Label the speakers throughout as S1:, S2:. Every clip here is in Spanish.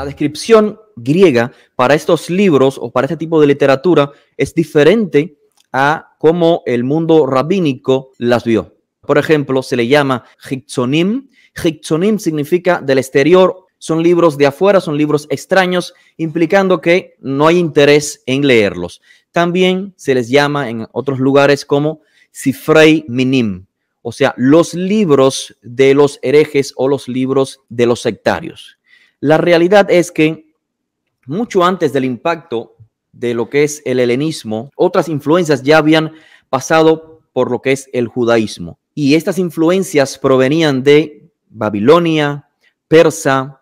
S1: la descripción griega para estos libros o para este tipo de literatura es diferente a cómo el mundo rabínico las vio. Por ejemplo, se le llama Hitzonim. Hitzonim significa del exterior. Son libros de afuera, son libros extraños, implicando que no hay interés en leerlos. También se les llama en otros lugares como Sifrei Minim, o sea, los libros de los herejes o los libros de los sectarios. La realidad es que mucho antes del impacto de lo que es el helenismo, otras influencias ya habían pasado por lo que es el judaísmo. Y estas influencias provenían de Babilonia, Persa,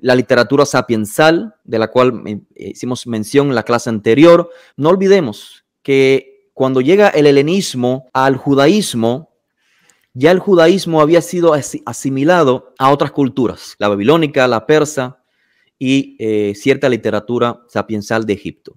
S1: la literatura sapiensal, de la cual hicimos mención en la clase anterior. No olvidemos que cuando llega el helenismo al judaísmo, ya el judaísmo había sido asimilado a otras culturas, la babilónica, la persa y eh, cierta literatura sapiensal de Egipto.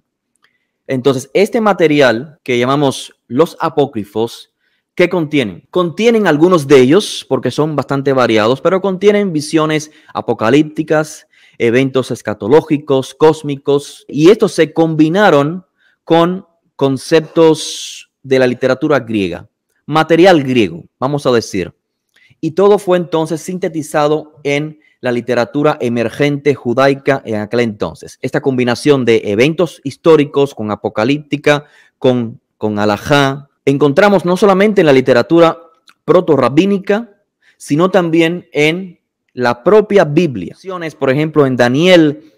S1: Entonces, este material que llamamos los apócrifos, ¿qué contienen? Contienen algunos de ellos, porque son bastante variados, pero contienen visiones apocalípticas, eventos escatológicos, cósmicos, y estos se combinaron con conceptos de la literatura griega material griego, vamos a decir. Y todo fue entonces sintetizado en la literatura emergente judaica en aquel entonces. Esta combinación de eventos históricos con apocalíptica, con, con alajá, encontramos no solamente en la literatura proto-rabínica, sino también en la propia Biblia. Por ejemplo, en Daniel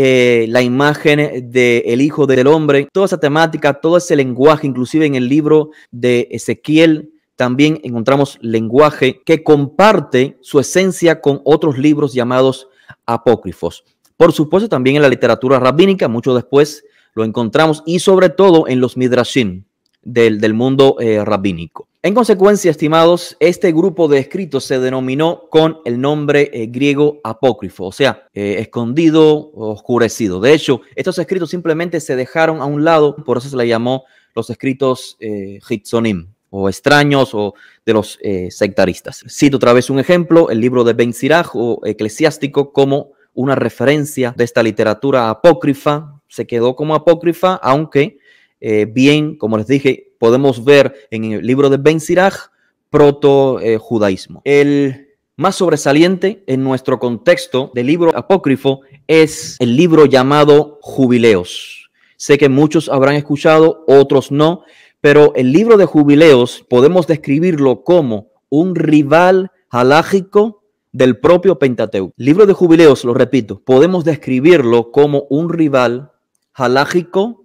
S1: eh, la imagen eh, del Hijo del Hombre, toda esa temática, todo ese lenguaje, inclusive en el libro de Ezequiel, también encontramos lenguaje que comparte su esencia con otros libros llamados apócrifos. Por supuesto, también en la literatura rabínica, mucho después lo encontramos, y sobre todo en los midrashim del, del mundo eh, rabínico. En consecuencia, estimados, este grupo de escritos se denominó con el nombre eh, griego apócrifo, o sea, eh, escondido, oscurecido. De hecho, estos escritos simplemente se dejaron a un lado, por eso se le llamó los escritos eh, hitzonim, o extraños o de los eh, sectaristas. Cito otra vez un ejemplo, el libro de Ben Siraj, o Eclesiástico como una referencia de esta literatura apócrifa, se quedó como apócrifa, aunque bien, como les dije, podemos ver en el libro de Ben Sirach, proto-judaísmo. el más sobresaliente en nuestro contexto del libro apócrifo es el libro llamado Jubileos. Sé que muchos habrán escuchado, otros no, pero el libro de Jubileos podemos describirlo como un rival halágico del propio Pentateuco. libro de Jubileos, lo repito, podemos describirlo como un rival halágico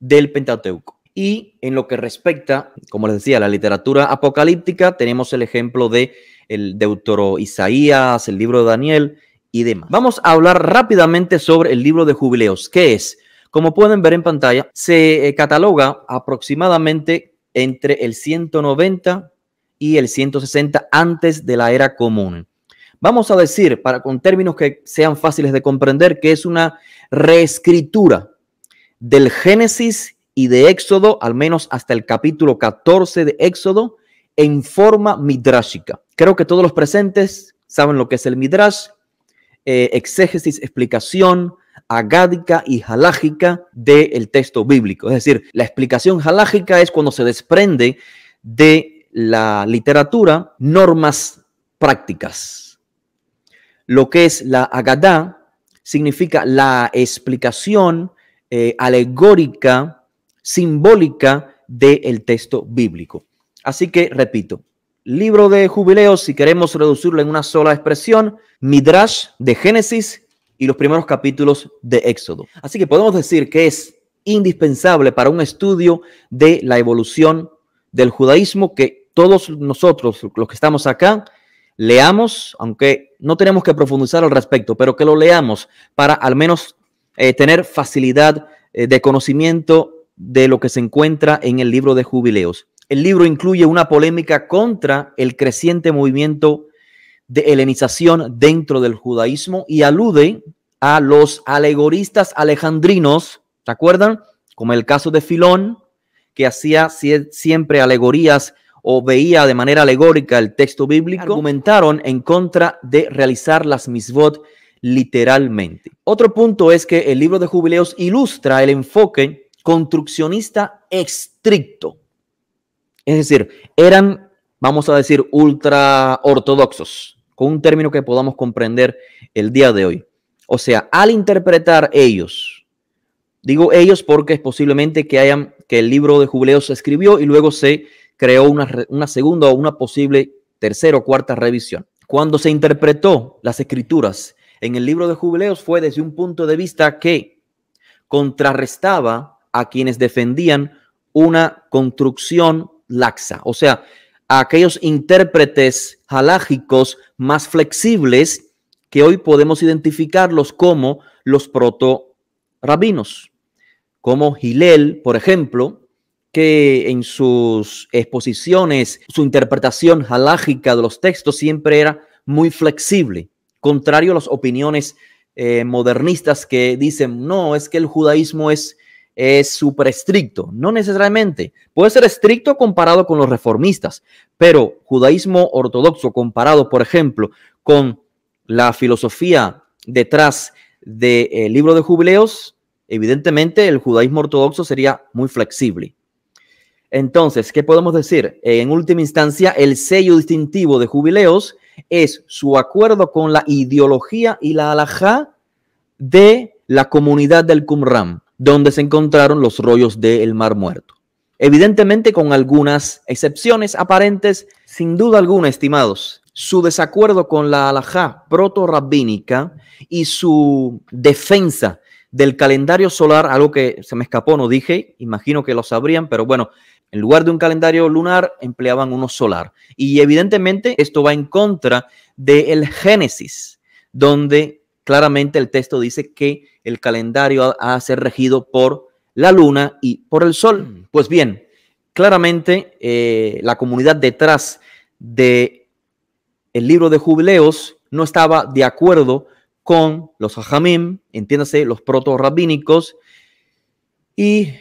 S1: del Pentateuco. Y en lo que respecta, como les decía, a la literatura apocalíptica, tenemos el ejemplo de el Deutero Isaías, el libro de Daniel y demás. Vamos a hablar rápidamente sobre el libro de jubileos. ¿Qué es? Como pueden ver en pantalla, se eh, cataloga aproximadamente entre el 190 y el 160 antes de la era común. Vamos a decir, para con términos que sean fáciles de comprender, que es una reescritura del Génesis y de Éxodo, al menos hasta el capítulo 14 de Éxodo, en forma midrashica. Creo que todos los presentes saben lo que es el midrash, eh, exégesis, explicación agádica y halágica del texto bíblico. Es decir, la explicación halágica es cuando se desprende de la literatura normas prácticas. Lo que es la agada significa la explicación eh, alegórica simbólica del texto bíblico. Así que, repito, libro de jubileo si queremos reducirlo en una sola expresión, Midrash de Génesis y los primeros capítulos de Éxodo. Así que podemos decir que es indispensable para un estudio de la evolución del judaísmo que todos nosotros, los que estamos acá, leamos, aunque no tenemos que profundizar al respecto, pero que lo leamos para al menos eh, tener facilidad eh, de conocimiento de lo que se encuentra en el libro de jubileos. El libro incluye una polémica contra el creciente movimiento de helenización dentro del judaísmo y alude a los alegoristas alejandrinos, ¿se acuerdan? Como el caso de Filón, que hacía siempre alegorías o veía de manera alegórica el texto bíblico, argumentaron en contra de realizar las misvot literalmente. Otro punto es que el libro de jubileos ilustra el enfoque construccionista estricto. Es decir, eran, vamos a decir, ultra ortodoxos, con un término que podamos comprender el día de hoy. O sea, al interpretar ellos, digo ellos porque es posiblemente que hayan, que el libro de jubileos se escribió y luego se creó una, una segunda o una posible tercera o cuarta revisión. Cuando se interpretó las escrituras en el libro de Jubileos fue desde un punto de vista que contrarrestaba a quienes defendían una construcción laxa, o sea, a aquellos intérpretes halágicos más flexibles que hoy podemos identificarlos como los proto-rabinos, como Hillel, por ejemplo, que en sus exposiciones, su interpretación halágica de los textos siempre era muy flexible, contrario a las opiniones eh, modernistas que dicen, no, es que el judaísmo es es súper estricto, no necesariamente. Puede ser estricto comparado con los reformistas, pero judaísmo ortodoxo comparado, por ejemplo, con la filosofía detrás del eh, libro de jubileos, evidentemente el judaísmo ortodoxo sería muy flexible. Entonces, ¿qué podemos decir? En última instancia, el sello distintivo de jubileos es su acuerdo con la ideología y la halajá de la comunidad del Qumran donde se encontraron los rollos del Mar Muerto. Evidentemente con algunas excepciones aparentes, sin duda alguna, estimados, su desacuerdo con la alajá proto rabínica y su defensa del calendario solar, algo que se me escapó, no dije, imagino que lo sabrían, pero bueno, en lugar de un calendario lunar, empleaban uno solar. Y evidentemente esto va en contra del Génesis, donde Claramente el texto dice que el calendario ha de ser regido por la luna y por el sol. Mm. Pues bien, claramente eh, la comunidad detrás de libro de jubileos no estaba de acuerdo con los hajamim, entiéndase, los proto-rabínicos, y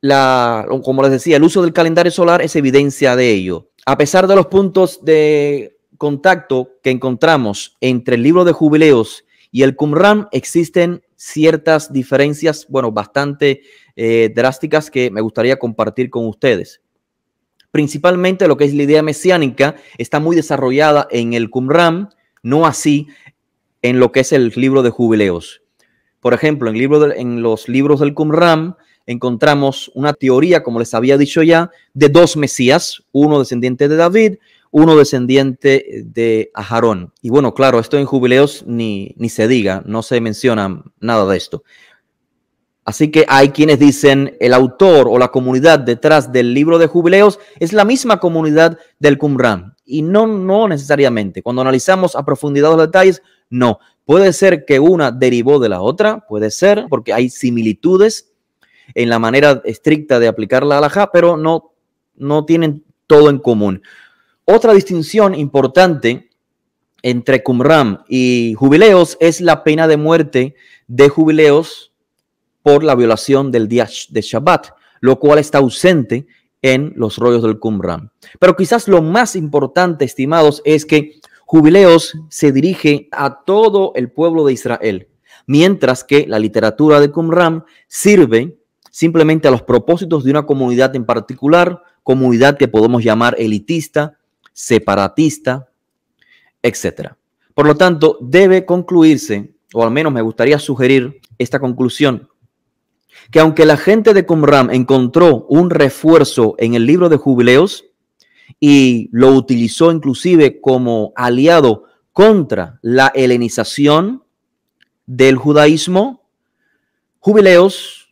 S1: la, como les decía, el uso del calendario solar es evidencia de ello. A pesar de los puntos de contacto que encontramos entre el libro de jubileos y el Qumran existen ciertas diferencias, bueno, bastante eh, drásticas que me gustaría compartir con ustedes. Principalmente lo que es la idea mesiánica está muy desarrollada en el Qumran, no así en lo que es el libro de jubileos. Por ejemplo, en, libro en los libros del Qumran encontramos una teoría, como les había dicho ya, de dos Mesías, uno descendiente de David uno descendiente de Ajarón. Y bueno, claro, esto en jubileos ni, ni se diga, no se menciona nada de esto. Así que hay quienes dicen el autor o la comunidad detrás del libro de jubileos es la misma comunidad del Qumran. Y no, no necesariamente. Cuando analizamos a profundidad los detalles, no. Puede ser que una derivó de la otra, puede ser, porque hay similitudes en la manera estricta de aplicar la halajá, pero no, no tienen todo en común. Otra distinción importante entre Qumran y jubileos es la pena de muerte de jubileos por la violación del día de Shabbat, lo cual está ausente en los rollos del Qumran. Pero quizás lo más importante, estimados, es que jubileos se dirige a todo el pueblo de Israel, mientras que la literatura de Qumran sirve simplemente a los propósitos de una comunidad en particular, comunidad que podemos llamar elitista, separatista, etcétera. Por lo tanto, debe concluirse, o al menos me gustaría sugerir esta conclusión, que aunque la gente de Qumran encontró un refuerzo en el libro de jubileos y lo utilizó inclusive como aliado contra la helenización del judaísmo, jubileos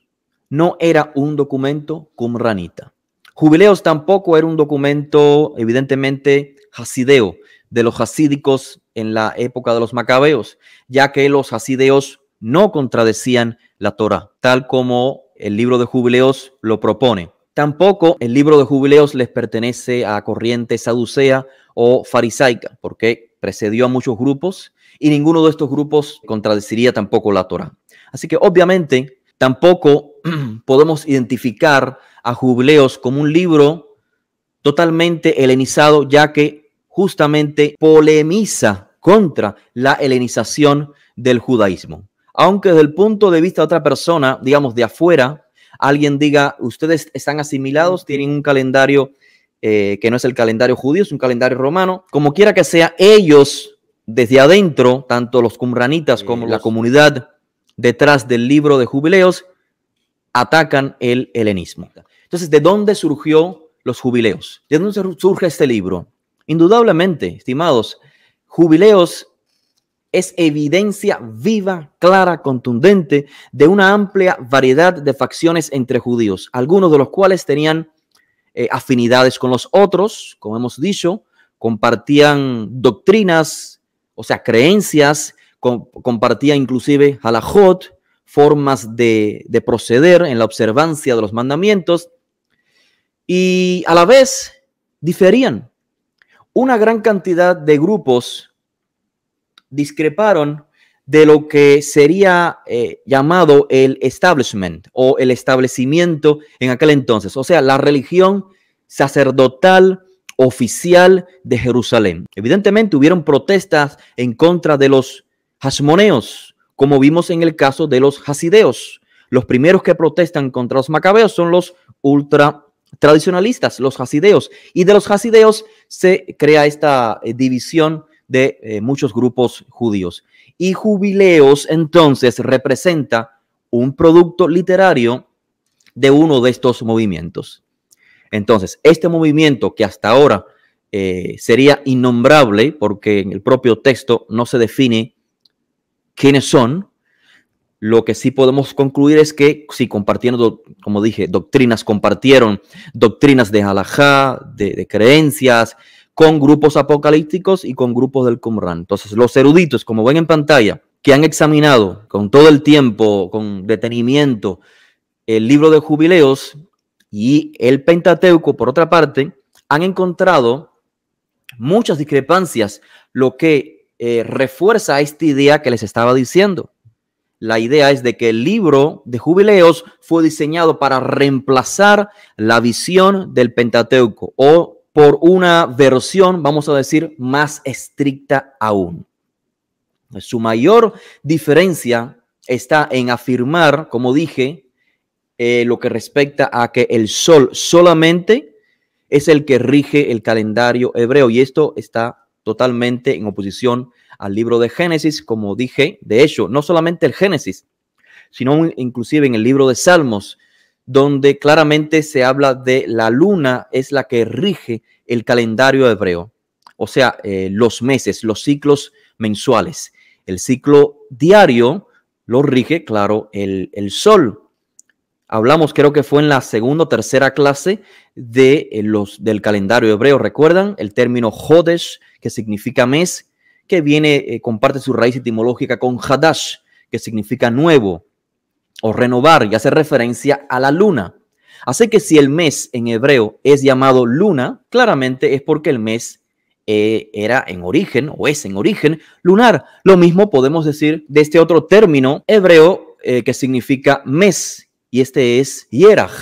S1: no era un documento qumranita. Jubileos tampoco era un documento evidentemente hasideo de los hasídicos en la época de los macabeos, ya que los hasideos no contradecían la Torah, tal como el libro de Jubileos lo propone. Tampoco el libro de Jubileos les pertenece a corriente saducea o farisaica, porque precedió a muchos grupos y ninguno de estos grupos contradeciría tampoco la Torah. Así que obviamente tampoco podemos identificar a Jubileos como un libro totalmente helenizado, ya que justamente polemiza contra la helenización del judaísmo. Aunque desde el punto de vista de otra persona, digamos de afuera, alguien diga, ustedes están asimilados, tienen un calendario eh, que no es el calendario judío, es un calendario romano, como quiera que sea, ellos desde adentro, tanto los cumranitas como la comunidad detrás del libro de jubileos, atacan el helenismo. Entonces, ¿de dónde surgió los jubileos? ¿De dónde surge este libro? Indudablemente, estimados, jubileos es evidencia viva, clara, contundente de una amplia variedad de facciones entre judíos, algunos de los cuales tenían eh, afinidades con los otros, como hemos dicho, compartían doctrinas, o sea, creencias, compartía inclusive halajot, formas de proceder en la observancia de los mandamientos, y a la vez diferían. Una gran cantidad de grupos discreparon de lo que sería eh, llamado el establishment o el establecimiento en aquel entonces, o sea, la religión sacerdotal oficial de Jerusalén. Evidentemente hubieron protestas en contra de los hasmoneos, como vimos en el caso de los hasideos. Los primeros que protestan contra los macabeos son los ultra tradicionalistas, los hasideos. Y de los hasideos se crea esta eh, división de eh, muchos grupos judíos. Y jubileos entonces representa un producto literario de uno de estos movimientos. Entonces, este movimiento que hasta ahora eh, sería innombrable porque en el propio texto no se define quiénes son, lo que sí podemos concluir es que si compartiendo, como dije, doctrinas, compartieron doctrinas de halajá, de, creencias, con grupos apocalípticos y con grupos del Qumran. Entonces, los eruditos, como ven en pantalla, que han examinado con todo el tiempo, con detenimiento, el libro de jubileos y el Pentateuco, por otra parte, han encontrado muchas discrepancias, lo que eh, refuerza esta idea que les estaba diciendo la idea es de que el libro de jubileos fue diseñado para reemplazar la visión del Pentateuco o por una versión, vamos a decir, más estricta aún. Su mayor diferencia está en afirmar, como dije, eh, lo que respecta a que el sol solamente es el que rige el calendario hebreo y esto está totalmente en oposición al libro de Génesis, como dije, de hecho, no solamente el Génesis, sino inclusive en el libro de Salmos, donde claramente se habla de la luna es la que rige el calendario hebreo, o sea, eh, los meses, los ciclos mensuales. El ciclo diario lo rige, claro, el, sol. Hablamos, creo que fue en la segunda o tercera clase de eh, los, del calendario hebreo. ¿Recuerdan el término Jodesh, que significa mes, que viene, eh, comparte su raíz etimológica con Hadash, que significa nuevo o renovar, y hace referencia a la luna. Así que si el mes en hebreo es llamado luna, claramente es porque el mes eh, era en origen o es en origen lunar. Lo mismo podemos decir de este otro término hebreo eh, que significa mes, y este es Yerach.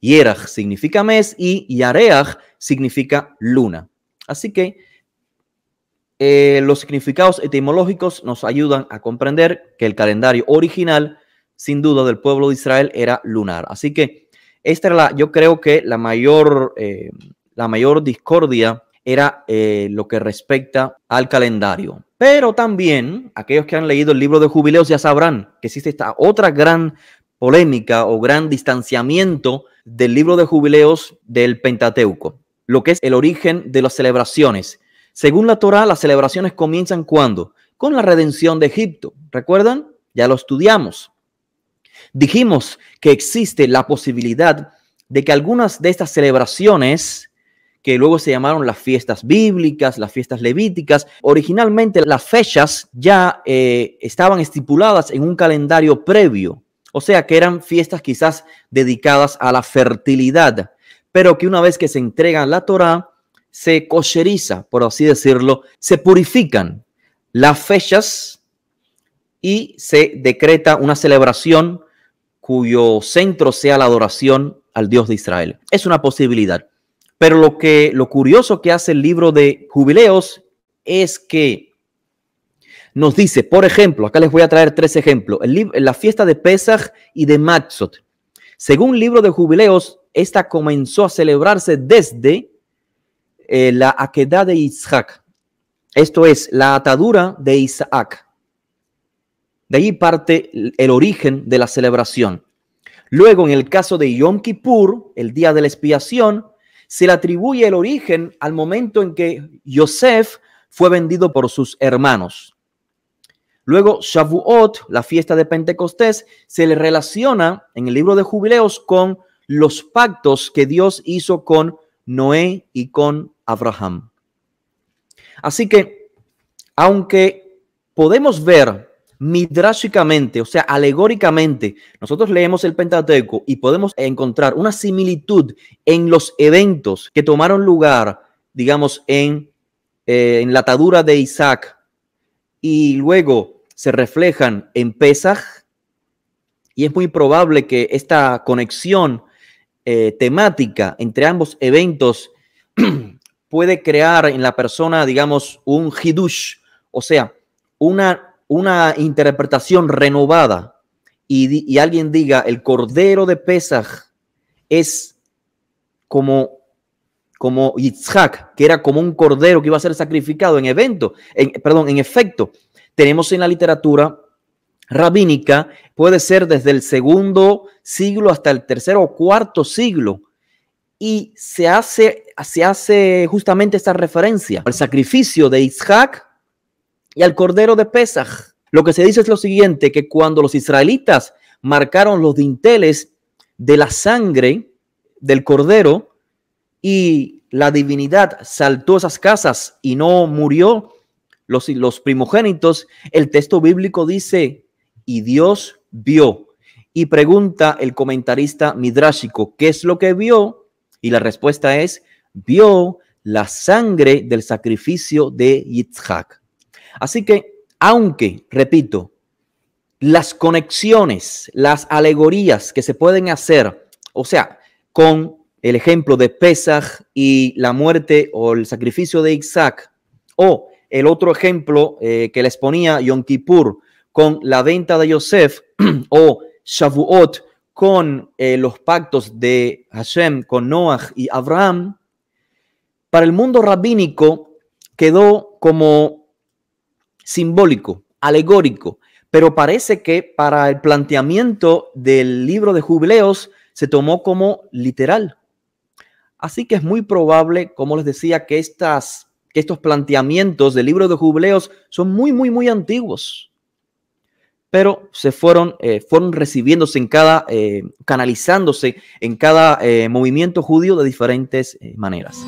S1: Yerach significa mes y Yareach significa luna. Así que eh, los significados etimológicos nos ayudan a comprender que el calendario original, sin duda, del pueblo de Israel era lunar. Así que esta la, yo creo que la mayor, eh, la mayor discordia era eh, lo que respecta al calendario. Pero también aquellos que han leído el libro de jubileos ya sabrán que existe esta otra gran polémica o gran distanciamiento del libro de jubileos del Pentateuco, lo que es el origen de las celebraciones. Según la Torá, las celebraciones comienzan cuando? Con la redención de Egipto. ¿Recuerdan? Ya lo estudiamos. Dijimos que existe la posibilidad de que algunas de estas celebraciones, que luego se llamaron las fiestas bíblicas, las fiestas levíticas, originalmente las fechas ya eh, estaban estipuladas en un calendario previo, o sea que eran fiestas quizás dedicadas a la fertilidad, pero que una vez que se entrega la Torá, se cocheriza, por así decirlo, se purifican las fechas y se decreta una celebración cuyo centro sea la adoración al Dios de Israel. Es una posibilidad. Pero lo que lo curioso que hace el libro de Jubileos es que nos dice, por ejemplo, acá les voy a traer tres ejemplos, la fiesta de Pesach y de Matzot. Según el libro de Jubileos, esta comenzó a celebrarse desde eh, la aquedad de Isaac. Esto es la atadura de Isaac. De ahí parte el origen de la celebración. Luego, en el caso de Yom Kippur, el día de la expiación, se le atribuye el origen al momento en que Yosef fue vendido por sus hermanos. Luego, Shavuot, la fiesta de Pentecostés, se le relaciona en el libro de Jubileos con los pactos que Dios hizo con Noé y con Abraham. Así que, aunque podemos ver midrashicamente, o sea, alegóricamente, nosotros leemos el Pentateuco y podemos encontrar una similitud en los eventos que tomaron lugar, digamos, en, eh, la atadura de Isaac y luego se reflejan en Pesach. Y es muy probable que esta conexión eh, temática entre ambos eventos puede crear en la persona, digamos, un hidush, o sea, una, una interpretación renovada y, alguien diga, el cordero de Pesach es como como Yitzhak, que era como un cordero que iba a ser sacrificado en evento, en, perdón, en efecto, tenemos en la literatura rabínica, puede ser desde el segundo siglo hasta el tercero o cuarto siglo, y se hace, justamente esta referencia al sacrificio de Isaac y al cordero de Pesaj. Lo que se dice es lo siguiente, que cuando los israelitas marcaron los dinteles de la sangre del cordero y la divinidad saltó esas casas y no murió los, los primogénitos, el texto bíblico dice, y Dios vio. Y pregunta el comentarista midrásico, ¿qué es lo que vio? Y la respuesta es, vio la sangre del sacrificio de Yitzhak. Así que, aunque, repito, las conexiones, las alegorías que se pueden hacer, o sea, con el ejemplo de Pesach y la muerte o el sacrificio de Isaac, o el otro ejemplo eh, que les ponía Yom Kippur con la venta de Yosef o Shavuot con eh, los pactos de Hashem, con Noah y Abraham, para el mundo rabínico quedó como simbólico, alegórico, pero parece que para el planteamiento del libro de jubileos se tomó como literal. Así que es muy probable, como les decía, que, estas, que estos planteamientos del libro de jubileos son muy, muy, muy antiguos pero se eh, fueron, recibiéndose en cada, eh, canalizándose en cada eh, movimiento judío de diferentes maneras.